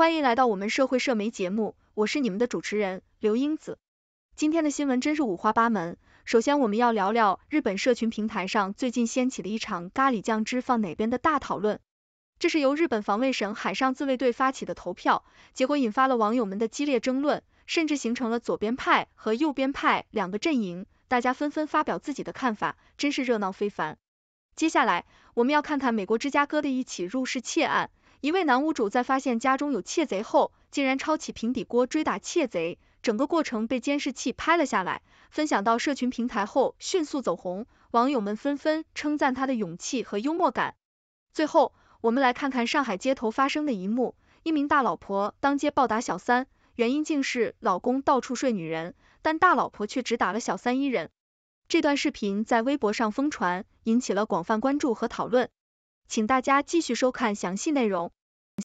欢迎来到我们社会社媒节目，我是你们的主持人刘英子。今天的新闻真是五花八门。首先，我们要聊聊日本社群平台上最近掀起的一场咖喱酱汁放哪边的大讨论。这是由日本防卫省海上自卫队发起的投票，结果引发了网友们的激烈争论，甚至形成了左边派和右边派两个阵营，大家纷纷发表自己的看法，真是热闹非凡。接下来，我们要看看美国芝加哥的一起入室窃案。一位男屋主在发现家中有窃贼后，竟然抄起平底锅追打窃贼，整个过程被监视器拍了下来，分享到社群平台后迅速走红，网友们纷纷称赞他的勇气和幽默感。最后，我们来看看上海街头发生的一幕：一名大老婆当街暴打小三，原因竟是老公到处睡女人，但大老婆却只打了小三一人。这段视频在微博上疯传，引起了广泛关注和讨论。请大家继续收看详细内容。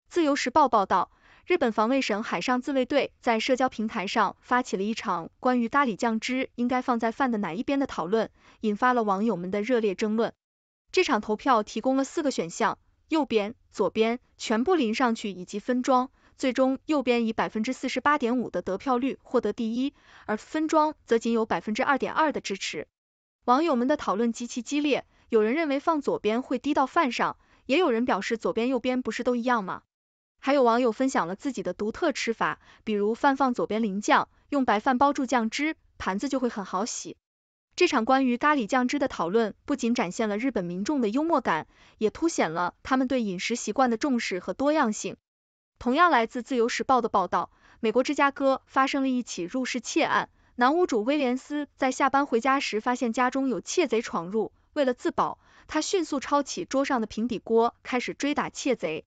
自由时报报道，日本防卫省海上自卫队在社交平台上发起了一场关于咖喱酱汁应该放在饭的哪一边的讨论，引发了网友们的热烈争论。这场投票提供了四个选项：右边、左边、全部淋上去以及分装。最终，右边以百分之四十八点五的得票率获得第一，而分装则仅有百分之二点二的支持。网友们的讨论极其激烈。有人认为放左边会滴到饭上，也有人表示左边右边不是都一样吗？还有网友分享了自己的独特吃法，比如饭放左边淋酱，用白饭包住酱汁，盘子就会很好洗。这场关于咖喱酱汁的讨论不仅展现了日本民众的幽默感，也凸显了他们对饮食习惯的重视和多样性。同样来自《自由时报》的报道，美国芝加哥发生了一起入室窃案，男屋主威廉斯在下班回家时发现家中有窃贼闯入。为了自保，他迅速抄起桌上的平底锅，开始追打窃贼。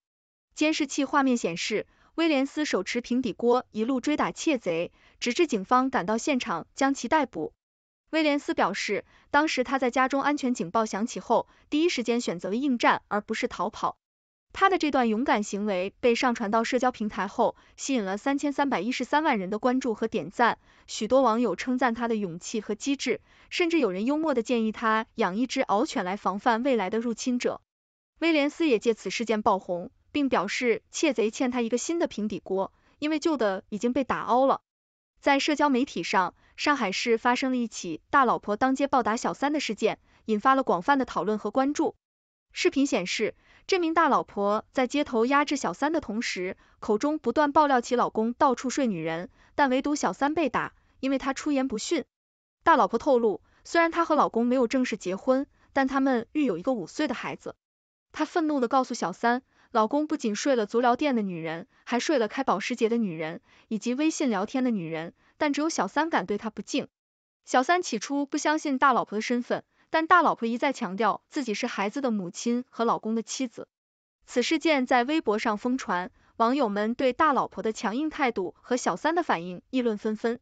监视器画面显示，威廉斯手持平底锅一路追打窃贼，直至警方赶到现场将其逮捕。威廉斯表示，当时他在家中安全警报响起后，第一时间选择了应战，而不是逃跑。他的这段勇敢行为被上传到社交平台后，吸引了三千三百一十三万人的关注和点赞。许多网友称赞他的勇气和机智，甚至有人幽默的建议他养一只獒犬来防范未来的入侵者。威廉斯也借此事件爆红，并表示窃贼欠他一个新的平底锅，因为旧的已经被打凹了。在社交媒体上，上海市发生了一起大老婆当街暴打小三的事件，引发了广泛的讨论和关注。视频显示。这名大老婆在街头压制小三的同时，口中不断爆料起老公到处睡女人，但唯独小三被打，因为她出言不逊。大老婆透露，虽然她和老公没有正式结婚，但他们育有一个五岁的孩子。她愤怒的告诉小三，老公不仅睡了足疗店的女人，还睡了开保时捷的女人，以及微信聊天的女人，但只有小三敢对她不敬。小三起初不相信大老婆的身份。但大老婆一再强调自己是孩子的母亲和老公的妻子，此事件在微博上疯传，网友们对大老婆的强硬态度和小三的反应议论纷纷。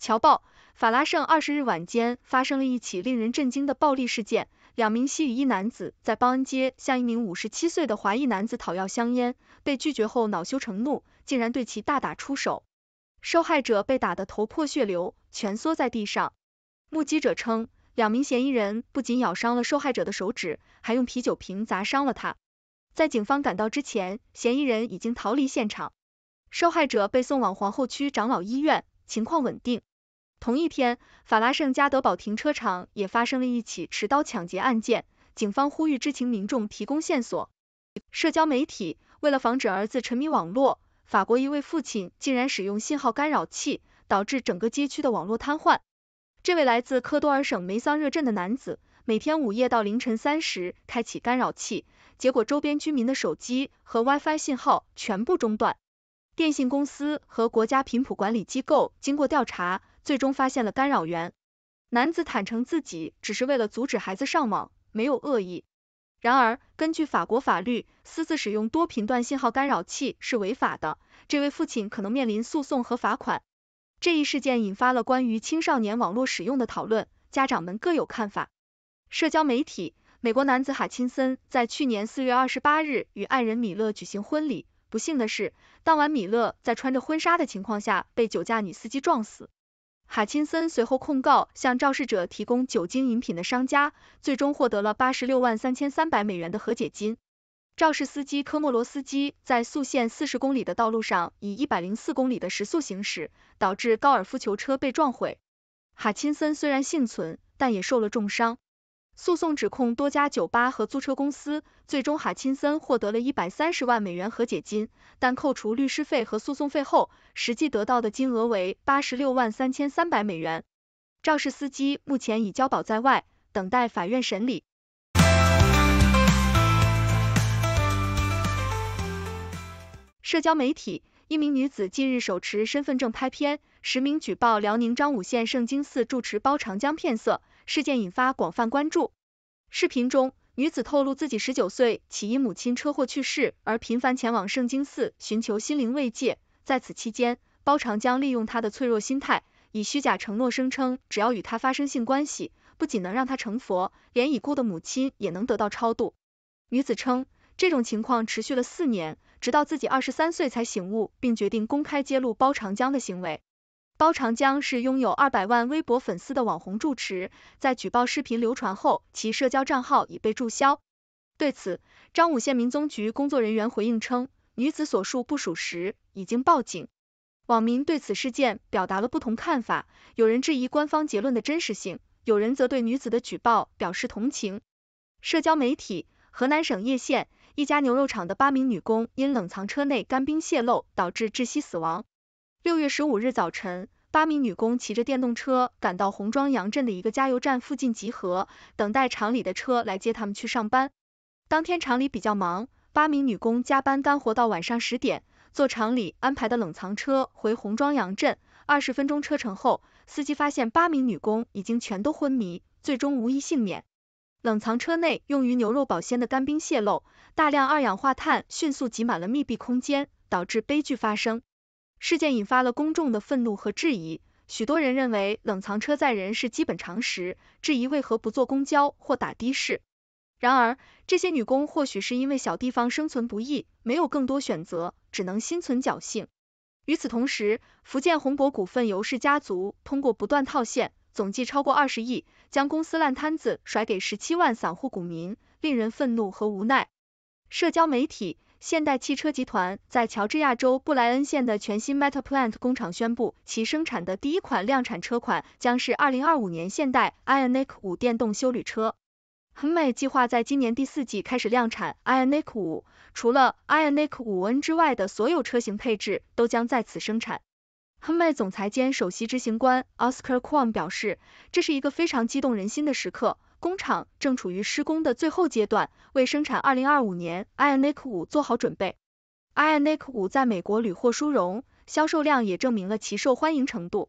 乔报，法拉盛二十日晚间发生了一起令人震惊的暴力事件，两名西语裔男子在邦恩街向一名五十七岁的华裔男子讨要香烟，被拒绝后恼羞成怒，竟然对其大打出手。受害者被打得头破血流，蜷缩在地上。目击者称，两名嫌疑人不仅咬伤了受害者的手指，还用啤酒瓶砸伤了他。在警方赶到之前，嫌疑人已经逃离现场。受害者被送往皇后区长老医院，情况稳定。同一天，法拉盛加德堡停车场也发生了一起持刀抢劫案件，警方呼吁知情民众提供线索。社交媒体，为了防止儿子沉迷网络。法国一位父亲竟然使用信号干扰器，导致整个街区的网络瘫痪。这位来自科多尔省梅桑热镇的男子，每天午夜到凌晨三时开启干扰器，结果周边居民的手机和 WiFi 信号全部中断。电信公司和国家频谱管理机构经过调查，最终发现了干扰源。男子坦诚自己只是为了阻止孩子上网，没有恶意。然而，根据法国法律，私自使用多频段信号干扰器是违法的。这位父亲可能面临诉讼和罚款。这一事件引发了关于青少年网络使用的讨论，家长们各有看法。社交媒体，美国男子海钦森在去年四月二十八日与爱人米勒举行婚礼，不幸的是，当晚米勒在穿着婚纱的情况下被酒驾女司机撞死。哈钦森随后控告向肇事者提供酒精饮品的商家，最终获得了八十六万三千三百美元的和解金。肇事司机科莫罗斯基在速限四十公里的道路上以一百零四公里的时速行驶，导致高尔夫球车被撞毁。哈钦森虽然幸存，但也受了重伤。诉讼指控多家酒吧和租车公司，最终哈钦森获得了一百三十万美元和解金，但扣除律师费和诉讼费后，实际得到的金额为八十六万三千三百美元。肇事司机目前已交保在外，等待法院审理。社交媒体，一名女子近日手持身份证拍片，实名举报辽宁彰武县圣经寺住持包长江骗色。事件引发广泛关注。视频中，女子透露自己十九岁起因母亲车祸去世而频繁前往圣经寺寻求心灵慰藉。在此期间，包长江利用她的脆弱心态，以虚假承诺声称，只要与她发生性关系，不仅能让她成佛，连已故的母亲也能得到超度。女子称，这种情况持续了四年，直到自己二十三岁才醒悟，并决定公开揭露包长江的行为。包长江是拥有二百万微博粉丝的网红住持，在举报视频流传后，其社交账号已被注销。对此，彰武县民宗局工作人员回应称，女子所述不属实，已经报警。网民对此事件表达了不同看法，有人质疑官方结论的真实性，有人则对女子的举报表示同情。社交媒体，河南省叶县一家牛肉厂的八名女工因冷藏车内干冰泄漏导致窒息死亡。六月十五日早晨，八名女工骑着电动车赶到红庄杨镇的一个加油站附近集合，等待厂里的车来接他们去上班。当天厂里比较忙，八名女工加班干活到晚上十点，坐厂里安排的冷藏车回红庄杨镇，二十分钟车程后，司机发现八名女工已经全都昏迷，最终无一幸免。冷藏车内用于牛肉保鲜的干冰泄漏，大量二氧化碳迅速挤满了密闭空间，导致悲剧发生。事件引发了公众的愤怒和质疑，许多人认为冷藏车载人是基本常识，质疑为何不坐公交或打的士。然而，这些女工或许是因为小地方生存不易，没有更多选择，只能心存侥幸。与此同时，福建宏博股份尤氏家族通过不断套现，总计超过二十亿，将公司烂摊子甩给十七万散户股民，令人愤怒和无奈。社交媒体。现代汽车集团在乔治亚州布莱恩县的全新 m e t a Plant 工厂宣布，其生产的第一款量产车款将是2025年现代 Ioniq 5电动休旅车。亨美计划在今年第四季开始量产 Ioniq 5，除了 Ioniq 5N 之外的所有车型配置都将在此生产。亨迈总裁兼首席执行官 Oscar Kwon 表示，这是一个非常激动人心的时刻。工厂正处于施工的最后阶段，为生产二零二五年 ioniq 五做好准备。ioniq 五在美国屡获殊荣，销售量也证明了其受欢迎程度。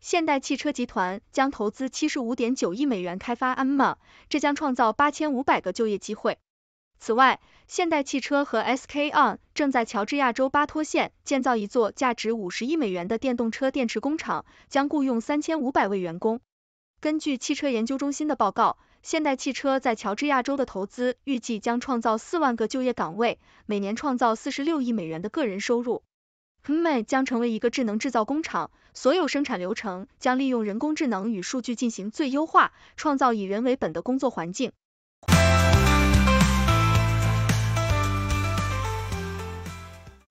现代汽车集团将投资七十五点九亿美元开发 NMA，这将创造八千五百个就业机会。此外，现代汽车和 SK On 正在乔治亚州巴托县建造一座价值五十亿美元的电动车电池工厂，将雇佣三千五百位员工。根据汽车研究中心的报告，现代汽车在乔治亚州的投资预计将创造四万个就业岗位，每年创造四十六亿美元的个人收入。h u m a n 将成为一个智能制造工厂，所有生产流程将利用人工智能与数据进行最优化，创造以人为本的工作环境。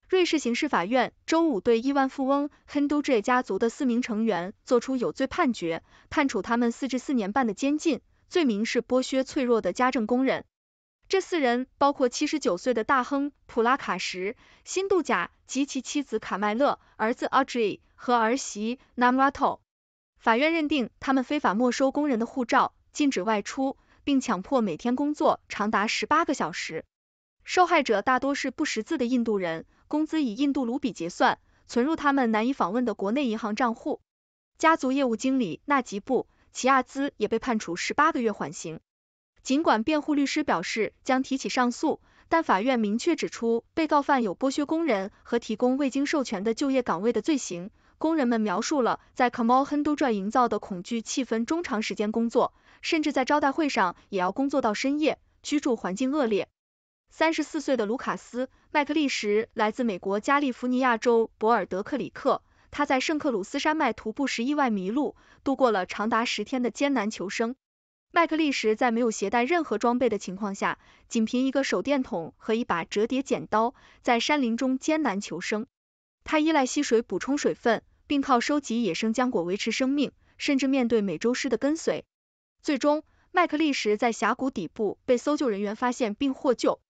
瑞士刑事法院周五对亿万富翁 Hinduj 家族的四名成员作出有罪判决，判处他们四至四年半的监禁，罪名是剥削脆弱的家政工人。这四人包括七十九岁的大亨普拉卡什·辛杜贾及其妻子卡麦勒、儿子 a u d r e y 和儿媳 n a m r a t o 法院认定他们非法没收工人的护照，禁止外出，并强迫每天工作长达十八个小时。受害者大多是不识字的印度人。工资以印度卢比结算，存入他们难以访问的国内银行账户。家族业务经理纳吉布·齐亚兹也被判处十八个月缓刑。尽管辩护律师表示将提起上诉，但法院明确指出，被告犯有剥削工人和提供未经授权的就业岗位的罪行。工人们描述了在 a m h n d u 杜 a 营造的恐惧气氛中长时间工作，甚至在招待会上也要工作到深夜，居住环境恶劣。三十四岁的卢卡斯。麦克利什来自美国加利福尼亚州博尔德克里克，他在圣克鲁斯山脉徒步时意外迷路，度过了长达十天的艰难求生。麦克利什在没有携带任何装备的情况下，仅凭一个手电筒和一把折叠剪刀，在山林中艰难求生。他依赖溪水补充水分，并靠收集野生浆果维持生命，甚至面对美洲狮的跟随。最终，麦克利什在峡谷底部被搜救人员发现并获救。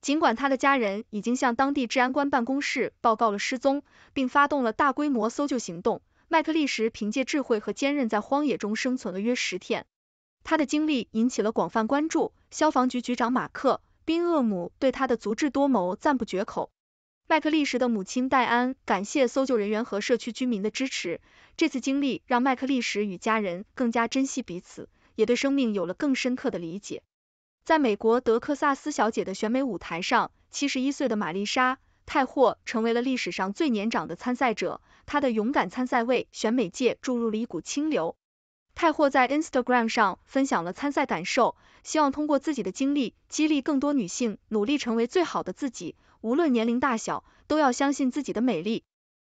尽管他的家人已经向当地治安官办公室报告了失踪，并发动了大规模搜救行动，麦克利什凭借智慧和坚韧在荒野中生存了约十天。他的经历引起了广泛关注，消防局局长马克·宾厄姆对他的足智多谋赞不绝口。麦克利什的母亲戴安感谢搜救人员和社区居民的支持。这次经历让麦克利什与家人更加珍惜彼此，也对生命有了更深刻的理解。在美国德克萨斯小姐的选美舞台上，七十一岁的玛丽莎·泰霍成为了历史上最年长的参赛者。她的勇敢参赛为选美界注入了一股清流。泰霍在 Instagram 上分享了参赛感受，希望通过自己的经历激励更多女性努力成为最好的自己，无论年龄大小，都要相信自己的美丽。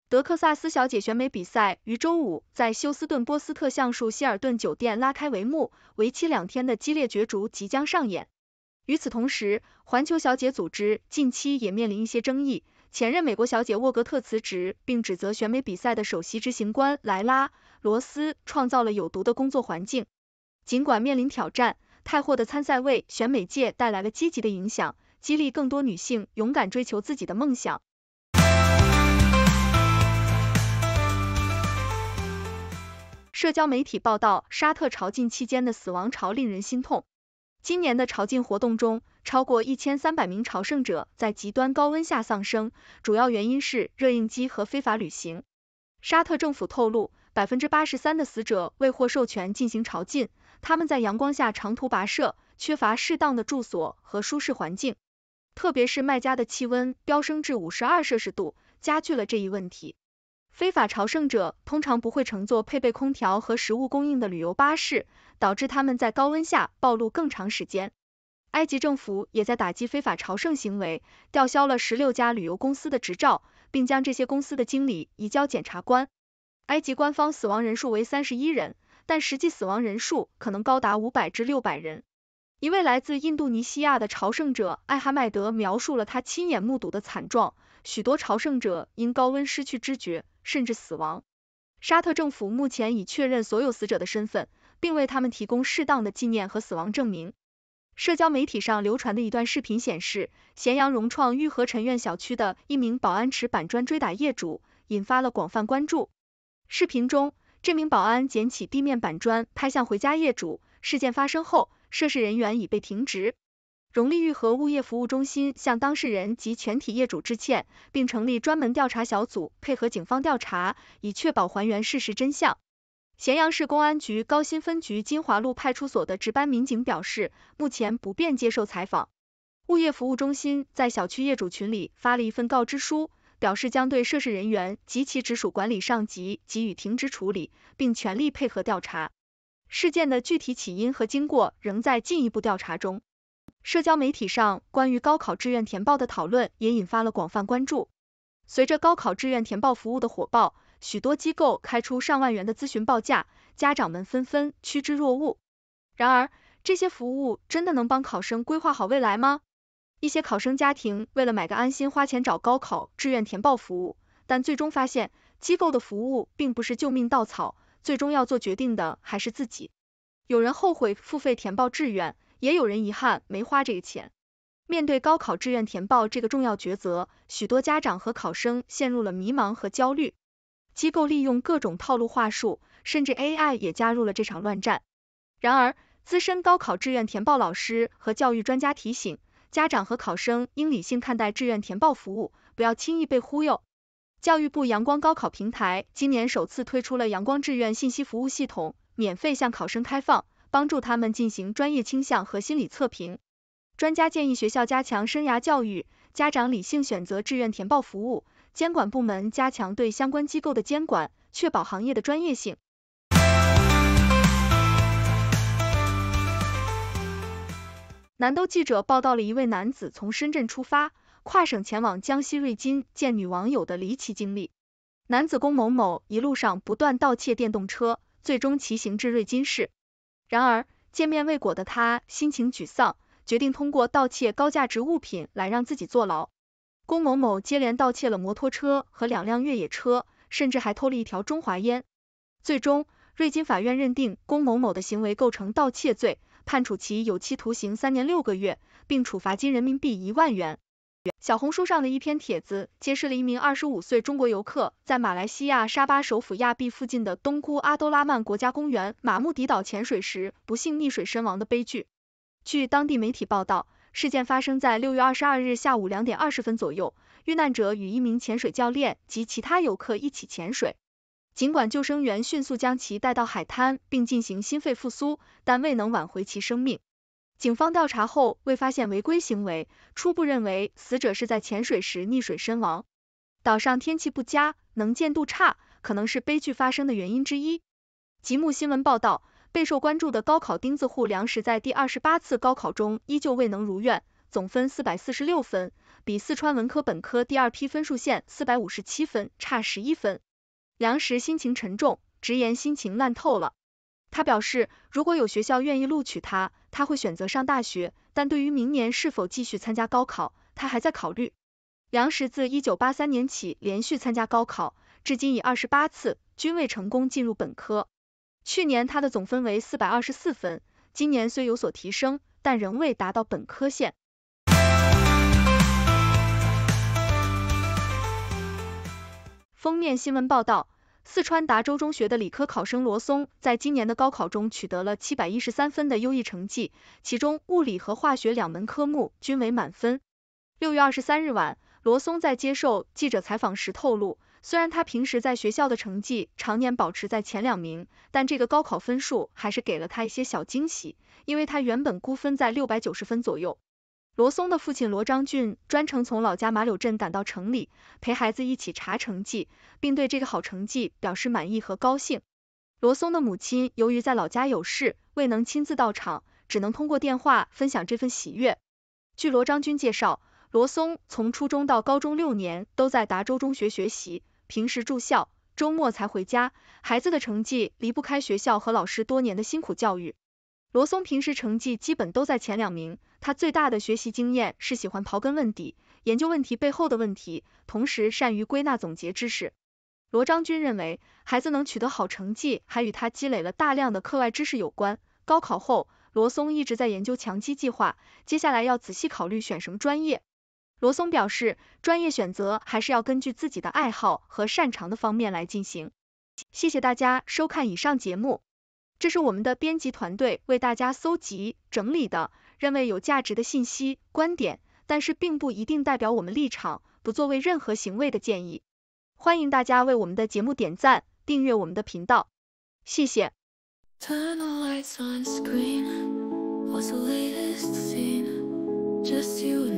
德克萨斯小姐选美比赛于周五在休斯顿波斯特橡树希尔顿酒店拉开帷幕，为期两天的激烈角逐即将上演。与此同时，环球小姐组织近期也面临一些争议，前任美国小姐沃格特辞职，并指责选美比赛的首席执行官莱拉·罗斯创造了有毒的工作环境。尽管面临挑战，泰霍的参赛为选美界带来了积极的影响，激励更多女性勇敢追求自己的梦想。社交媒体报道，沙特朝觐期间的死亡潮令人心痛。今年的朝觐活动中，超过一千三百名朝圣者在极端高温下丧生，主要原因是热应激和非法旅行。沙特政府透露，百分之八十三的死者未获授权进行朝觐，他们在阳光下长途跋涉，缺乏适当的住所和舒适环境。特别是麦加的气温飙升至五十二摄氏度，加剧了这一问题。非法朝圣者通常不会乘坐配备空调和食物供应的旅游巴士，导致他们在高温下暴露更长时间。埃及政府也在打击非法朝圣行为，吊销了十六家旅游公司的执照，并将这些公司的经理移交检察官。埃及官方死亡人数为三十一人，但实际死亡人数可能高达五百至六百人。一位来自印度尼西亚的朝圣者艾哈迈德描述了他亲眼目睹的惨状：许多朝圣者因高温失去知觉。甚至死亡。沙特政府目前已确认所有死者的身份，并为他们提供适当的纪念和死亡证明。社交媒体上流传的一段视频显示，咸阳融创御河城苑小区的一名保安持板砖追打业主，引发了广泛关注。视频中，这名保安捡起地面板砖拍向回家业主。事件发生后，涉事人员已被停职。荣利裕和物业服务中心向当事人及全体业主致歉，并成立专门调查小组，配合警方调查，以确保还原事实真相。咸阳市公安局高新分局金华路派出所的值班民警表示，目前不便接受采访。物业服务中心在小区业主群里发了一份告知书，表示将对涉事人员及其直属管理上级给予停职处理，并全力配合调查。事件的具体起因和经过仍在进一步调查中。社交媒体上关于高考志愿填报的讨论也引发了广泛关注。随着高考志愿填报服务的火爆，许多机构开出上万元的咨询报价，家长们纷纷趋之若鹜。然而，这些服务真的能帮考生规划好未来吗？一些考生家庭为了买个安心，花钱找高考志愿填报服务，但最终发现机构的服务并不是救命稻草，最终要做决定的还是自己。有人后悔付费填报志愿。也有人遗憾没花这个钱。面对高考志愿填报这个重要抉择，许多家长和考生陷入了迷茫和焦虑。机构利用各种套路话术，甚至 AI 也加入了这场乱战。然而，资深高考志愿填报老师和教育专家提醒，家长和考生应理性看待志愿填报服务，不要轻易被忽悠。教育部阳光高考平台今年首次推出了阳光志愿信息服务系统，免费向考生开放。帮助他们进行专业倾向和心理测评。专家建议学校加强生涯教育，家长理性选择志愿填报服务，监管部门加强对相关机构的监管，确保行业的专业性。南都记者报道了一位男子从深圳出发，跨省前往江西瑞金见女网友的离奇经历。男子龚某某一路上不断盗窃电动车，最终骑行至瑞金市。然而，见面未果的他心情沮丧，决定通过盗窃高价值物品来让自己坐牢。龚某某接连盗窃了摩托车和两辆越野车，甚至还偷了一条中华烟。最终，瑞金法院认定龚某某的行为构成盗窃罪，判处其有期徒刑三年六个月，并处罚金人民币一万元。小红书上的一篇帖子，揭示了一名25岁中国游客在马来西亚沙巴首府亚庇附近的东姑阿都拉曼国家公园马木迪岛潜水时，不幸溺水身亡的悲剧。据当地媒体报道，事件发生在6月22日下午2点二十分左右，遇难者与一名潜水教练及其他游客一起潜水。尽管救生员迅速将其带到海滩并进行心肺复苏，但未能挽回其生命。警方调查后未发现违规行为，初步认为死者是在潜水时溺水身亡。岛上天气不佳，能见度差，可能是悲剧发生的原因之一。吉木新闻报道，备受关注的高考钉子户梁实在第二十八次高考中依旧未能如愿，总分四百四十六分，比四川文科本科第二批分数线四百五十七分差十一分。梁实心情沉重，直言心情烂透了。他表示，如果有学校愿意录取他。他会选择上大学，但对于明年是否继续参加高考，他还在考虑。梁石自一九八三年起连续参加高考，至今已二十八次，均未成功进入本科。去年他的总分为四百二十四分，今年虽有所提升，但仍未达到本科线。封面新闻报道。四川达州中学的理科考生罗松，在今年的高考中取得了七百一十三分的优异成绩，其中物理和化学两门科目均为满分。六月二十三日晚，罗松在接受记者采访时透露，虽然他平时在学校的成绩常年保持在前两名，但这个高考分数还是给了他一些小惊喜，因为他原本估分在六百九十分左右。罗松的父亲罗章俊专程从老家马柳镇赶到城里，陪孩子一起查成绩，并对这个好成绩表示满意和高兴。罗松的母亲由于在老家有事，未能亲自到场，只能通过电话分享这份喜悦。据罗章俊介绍，罗松从初中到高中六年都在达州中学学习，平时住校，周末才回家。孩子的成绩离不开学校和老师多年的辛苦教育。罗松平时成绩基本都在前两名。他最大的学习经验是喜欢刨根问底，研究问题背后的问题，同时善于归纳总结知识。罗章军认为，孩子能取得好成绩，还与他积累了大量的课外知识有关。高考后，罗松一直在研究强基计划，接下来要仔细考虑选什么专业。罗松表示，专业选择还是要根据自己的爱好和擅长的方面来进行。谢谢大家收看以上节目，这是我们的编辑团队为大家搜集整理的。认为有价值的信息观点但是并不一定代表我们立场不作为任何行为的建议欢迎大家为我们的节目点赞订阅我们的频道谢谢 turn the lights on screen was the latest scene just you and